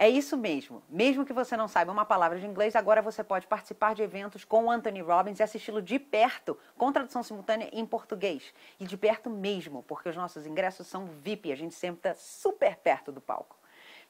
É isso mesmo. Mesmo que você não saiba uma palavra de inglês, agora você pode participar de eventos com o Anthony Robbins e assisti-lo de perto, com tradução simultânea em português. E de perto mesmo, porque os nossos ingressos são VIP, a gente sempre está super perto do palco.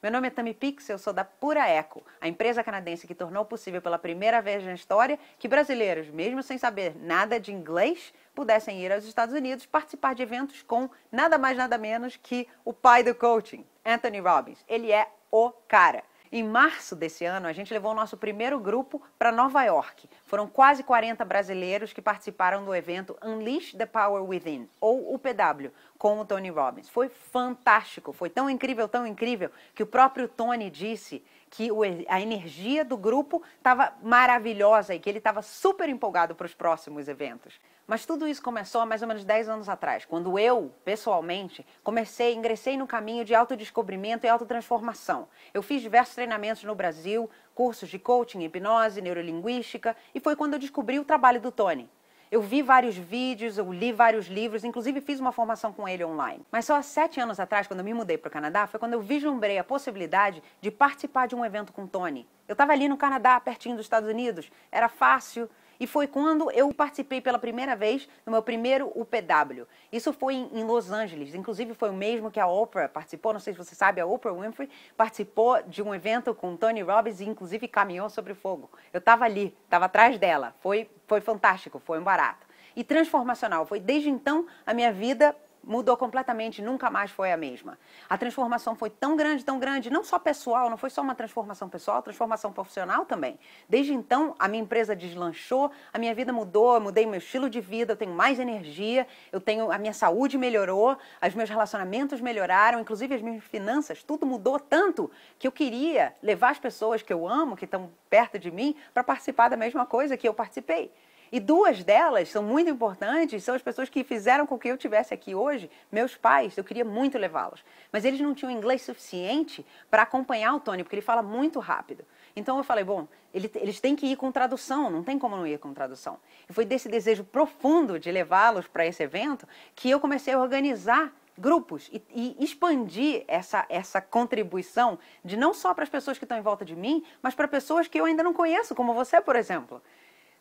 Meu nome é Tammy Pix, eu sou da Pura Eco, a empresa canadense que tornou possível pela primeira vez na história que brasileiros, mesmo sem saber nada de inglês, pudessem ir aos Estados Unidos participar de eventos com nada mais nada menos que o pai do coaching, Anthony Robbins. Ele é o cara. Em março desse ano, a gente levou o nosso primeiro grupo para Nova York. Foram quase 40 brasileiros que participaram do evento Unleash the Power Within, ou UPW, com o Tony Robbins. Foi fantástico, foi tão incrível, tão incrível, que o próprio Tony disse que a energia do grupo estava maravilhosa e que ele estava super empolgado para os próximos eventos. Mas tudo isso começou há mais ou menos 10 anos atrás, quando eu, pessoalmente, comecei, ingressei no caminho de autodescobrimento e autotransformação. Eu fiz diversos treinamentos no Brasil, cursos de coaching, hipnose, neurolinguística, e foi quando eu descobri o trabalho do Tony. Eu vi vários vídeos, eu li vários livros, inclusive fiz uma formação com ele online. Mas só há sete anos atrás, quando eu me mudei para o Canadá, foi quando eu vislumbrei a possibilidade de participar de um evento com Tony. Eu estava ali no Canadá, pertinho dos Estados Unidos, era fácil, e foi quando eu participei pela primeira vez no meu primeiro UPW. Isso foi em Los Angeles. Inclusive foi o mesmo que a Oprah participou. Não sei se você sabe, a Oprah Winfrey participou de um evento com Tony Robbins e inclusive caminhou sobre fogo. Eu estava ali, estava atrás dela. Foi, foi fantástico, foi um barato. E transformacional. Foi desde então a minha vida mudou completamente, nunca mais foi a mesma. A transformação foi tão grande, tão grande, não só pessoal, não foi só uma transformação pessoal, transformação profissional também. Desde então, a minha empresa deslanchou, a minha vida mudou, eu mudei meu estilo de vida, eu tenho mais energia, eu tenho a minha saúde melhorou, os meus relacionamentos melhoraram, inclusive as minhas finanças, tudo mudou tanto que eu queria levar as pessoas que eu amo, que estão perto de mim, para participar da mesma coisa que eu participei. E duas delas são muito importantes, são as pessoas que fizeram com que eu tivesse aqui hoje, meus pais, eu queria muito levá-los. Mas eles não tinham inglês suficiente para acompanhar o Tony, porque ele fala muito rápido. Então eu falei, bom, ele, eles têm que ir com tradução, não tem como não ir com tradução. E foi desse desejo profundo de levá-los para esse evento que eu comecei a organizar grupos e, e, expandir essa, essa contribuição de não só para as pessoas que estão em volta de mim, mas para pessoas que eu ainda não conheço, como você, por exemplo.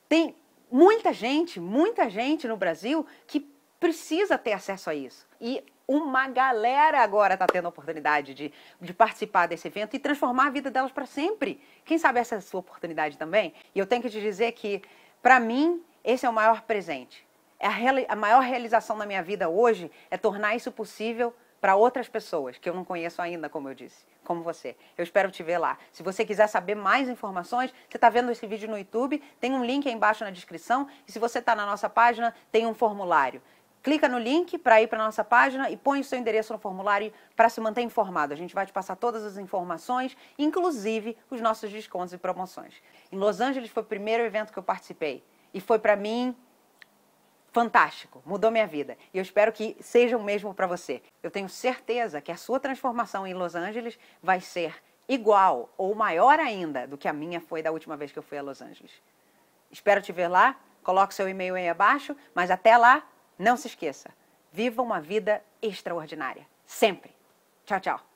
Tem muita gente, muita gente no Brasil que precisa ter acesso a isso. E uma galera agora está tendo a oportunidade de, de participar desse evento e transformar a vida delas para sempre. Quem sabe essa é a sua oportunidade também? E eu tenho que te dizer que, para mim, esse é o maior presente. É a, a maior realização da minha vida hoje é tornar isso possível para outras pessoas que eu não conheço ainda, como eu disse, como você. Eu espero te ver lá. Se você quiser saber mais informações, você está vendo esse vídeo no YouTube, tem um link aí embaixo na descrição. E se você está na nossa página, tem um formulário. Clica no link para ir para nossa página e põe o seu endereço no formulário para se manter informado. A gente vai te passar todas as informações, inclusive os nossos descontos e promoções. Em Los Angeles foi o primeiro evento que eu participei e foi para mim fantástico, mudou minha vida. E eu espero que seja o mesmo para você. Eu tenho certeza que a sua transformação em Los Angeles vai ser igual ou maior ainda do que a minha foi da última vez que eu fui a Los Angeles. Espero te ver lá. Coloque seu e-mail aí abaixo, mas até lá, não se esqueça. Viva uma vida extraordinária, sempre. Tchau, tchau.